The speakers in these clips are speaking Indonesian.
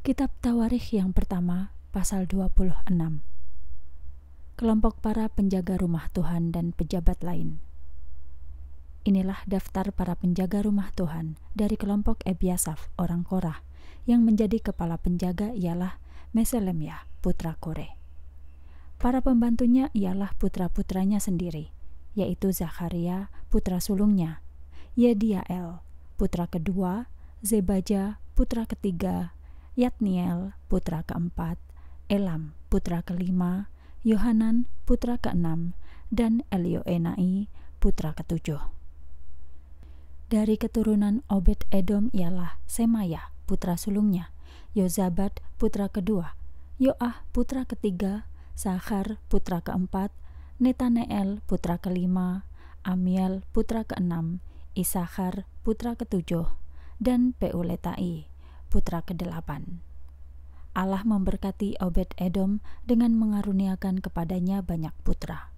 Kitab Tawarikh yang pertama, pasal 26. Kelompok para penjaga rumah Tuhan dan pejabat lain. Inilah daftar para penjaga rumah Tuhan dari kelompok Ebiasaf, orang Korah, yang menjadi kepala penjaga ialah Meselemia, putra Kore. Para pembantunya ialah putra-putranya sendiri, yaitu Zakaria, putra sulungnya, Yediael, putra kedua, Zebaja, putra ketiga, Yatniel putra keempat, Elam putra kelima, Yohanan putra keenam, dan Elioenai putra ketujuh. Dari keturunan Obed Edom ialah Semaya putra sulungnya, Yozabad putra kedua, Yoah putra ketiga, Sahar putra keempat, Netaneel, putra kelima, Amiel putra keenam, Isahar putra ketujuh, dan Peuletai putra kedelapan. Allah memberkati Obed Edom dengan mengaruniakan kepadanya banyak putra.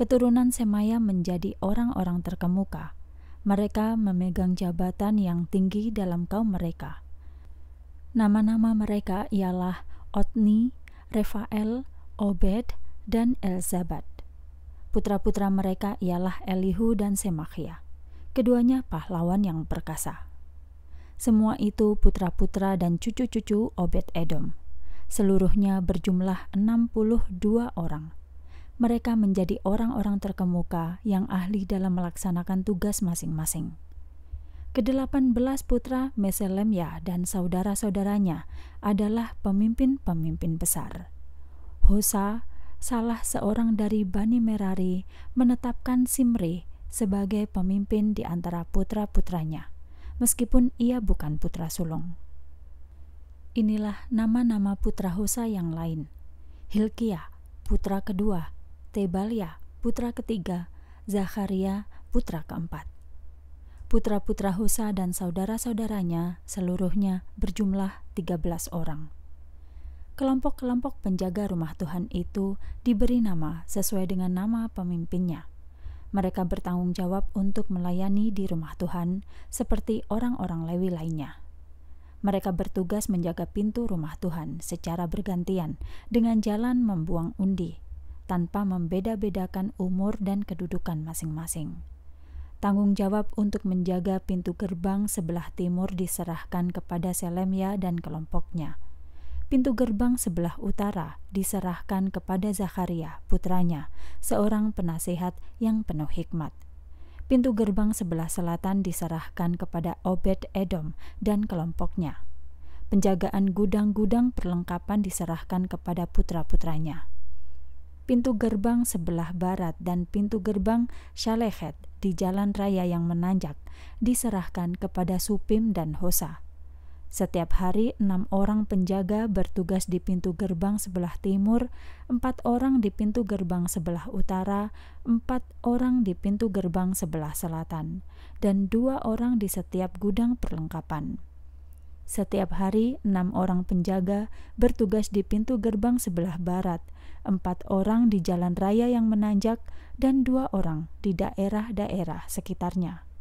Keturunan Semaya menjadi orang-orang terkemuka. Mereka memegang jabatan yang tinggi dalam kaum mereka. Nama-nama mereka ialah Otni, Refael, Obed, dan Elzabad. Putra-putra mereka ialah Elihu dan Semakhia. Keduanya pahlawan yang perkasa. Semua itu putra-putra dan cucu-cucu Obed Edom. Seluruhnya berjumlah 62 orang. Mereka menjadi orang-orang terkemuka yang ahli dalam melaksanakan tugas masing-masing. Kedelapan belas putra Meselemya dan saudara-saudaranya adalah pemimpin-pemimpin besar. Hosa, salah seorang dari Bani Merari, menetapkan Simri sebagai pemimpin di antara putra-putranya meskipun ia bukan putra sulung. Inilah nama-nama putra Hosa yang lain. Hilkia, putra kedua, Tebalia, putra ketiga, Zakaria, putra keempat. Putra-putra Hosa dan saudara-saudaranya seluruhnya berjumlah 13 orang kelompok-kelompok penjaga rumah Tuhan itu diberi nama sesuai dengan nama pemimpinnya mereka bertanggung jawab untuk melayani di rumah Tuhan seperti orang-orang Lewi lainnya. Mereka bertugas menjaga pintu rumah Tuhan secara bergantian dengan jalan membuang undi, tanpa membeda-bedakan umur dan kedudukan masing-masing. Tanggung jawab untuk menjaga pintu gerbang sebelah timur diserahkan kepada Selemia dan kelompoknya, pintu gerbang sebelah utara diserahkan kepada Zakaria, putranya, seorang penasehat yang penuh hikmat. Pintu gerbang sebelah selatan diserahkan kepada Obed Edom dan kelompoknya. Penjagaan gudang-gudang perlengkapan diserahkan kepada putra-putranya. Pintu gerbang sebelah barat dan pintu gerbang Shalehet di jalan raya yang menanjak diserahkan kepada Supim dan Hosa, setiap hari, enam orang penjaga bertugas di pintu gerbang sebelah timur, empat orang di pintu gerbang sebelah utara, empat orang di pintu gerbang sebelah selatan, dan dua orang di setiap gudang perlengkapan. Setiap hari, enam orang penjaga bertugas di pintu gerbang sebelah barat, empat orang di jalan raya yang menanjak, dan dua orang di daerah-daerah sekitarnya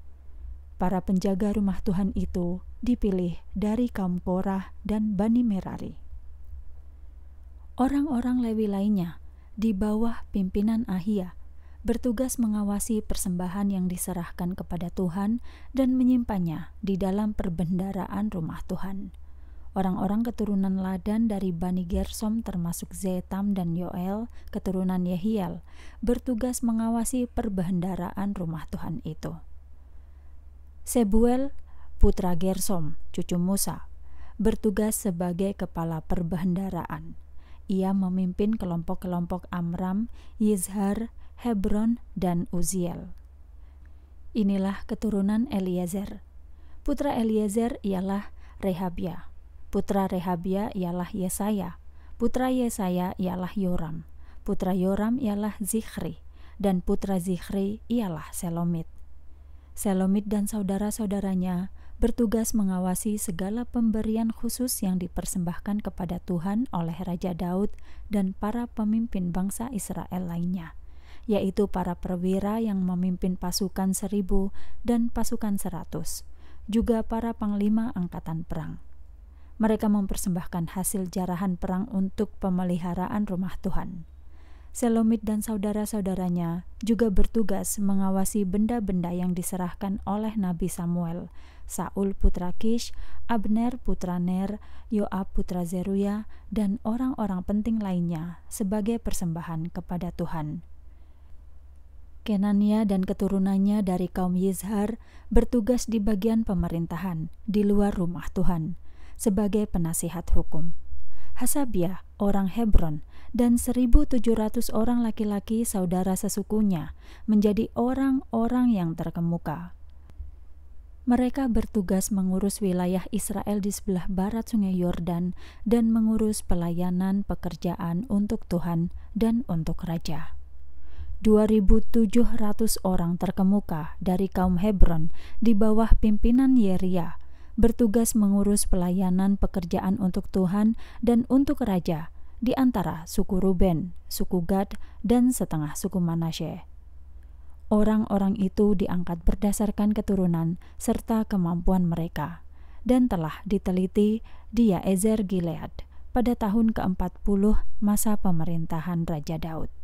para penjaga rumah Tuhan itu dipilih dari kaum Korah dan Bani Merari. Orang-orang Lewi lainnya di bawah pimpinan Ahia bertugas mengawasi persembahan yang diserahkan kepada Tuhan dan menyimpannya di dalam perbendaraan rumah Tuhan. Orang-orang keturunan Ladan dari Bani Gersom termasuk Zetam dan Yoel, keturunan Yehiel, bertugas mengawasi perbendaraan rumah Tuhan itu. Sebuel, putra Gersom, cucu Musa, bertugas sebagai kepala perbendaraan. Ia memimpin kelompok-kelompok Amram, Yizhar, Hebron, dan Uziel. Inilah keturunan Eliezer. Putra Eliezer ialah Rehabia. Putra Rehabia ialah Yesaya. Putra Yesaya ialah Yoram. Putra Yoram ialah Zichri. Dan putra Zichri ialah Selomit. Selomit dan saudara-saudaranya bertugas mengawasi segala pemberian khusus yang dipersembahkan kepada Tuhan oleh Raja Daud dan para pemimpin bangsa Israel lainnya, yaitu para perwira yang memimpin pasukan seribu dan pasukan seratus, juga para panglima angkatan perang. Mereka mempersembahkan hasil jarahan perang untuk pemeliharaan rumah Tuhan. Selomit dan saudara-saudaranya juga bertugas mengawasi benda-benda yang diserahkan oleh Nabi Samuel, Saul putra Kish, Abner putra Ner, Yoab putra Zeruya, dan orang-orang penting lainnya sebagai persembahan kepada Tuhan. Kenania dan keturunannya dari kaum Yizhar bertugas di bagian pemerintahan di luar rumah Tuhan sebagai penasihat hukum. Hasabiah, orang Hebron, dan 1.700 orang laki-laki saudara sesukunya menjadi orang-orang yang terkemuka. Mereka bertugas mengurus wilayah Israel di sebelah barat Sungai Yordan dan mengurus pelayanan pekerjaan untuk Tuhan dan untuk raja. 2.700 orang terkemuka dari kaum Hebron di bawah pimpinan Yeria bertugas mengurus pelayanan pekerjaan untuk Tuhan dan untuk raja di antara suku Ruben, suku Gad, dan setengah suku Manasye. Orang-orang itu diangkat berdasarkan keturunan serta kemampuan mereka, dan telah diteliti di Yaezer Gilead pada tahun ke-40 masa pemerintahan Raja Daud.